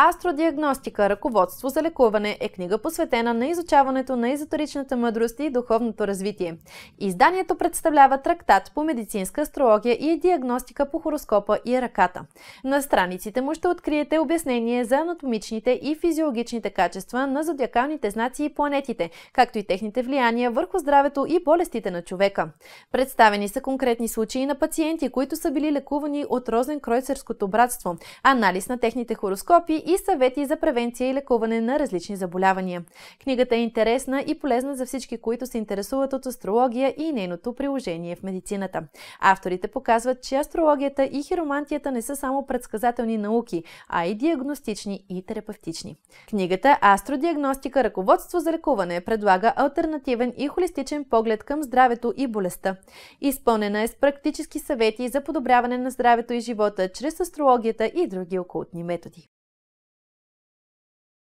Астродиагностика – ръководство за лекуване е книга посветена на изучаването на езотеричната мъдрост и духовното развитие. Изданието представлява трактат по медицинска астрология и диагностика по хороскопа и ръката. На страниците му ще откриете обяснение за анатомичните и физиологичните качества на зодиакалните знаци и планетите, както и техните влияния върху здравето и болестите на човека. Представени са конкретни случаи на пациенти, които са били лекувани от розен Кройцерското братство, анализ на техните хороскопи и съвети за превенция и лекуване на различни заболявания. Книгата е интересна и полезна за всички, които се интересуват от астрология и нейното приложение в медицината. Авторите показват, че астрологията и хиромантията не са само предсказателни науки, а и диагностични и терапевтични. Книгата Астродиагностика ръководство за лекуване предлага альтернативен и холистичен поглед към здравето и болестта. Изпълнена е с практически съвети за подобряване на здравето и живота чрез астрологията и други окултни методи.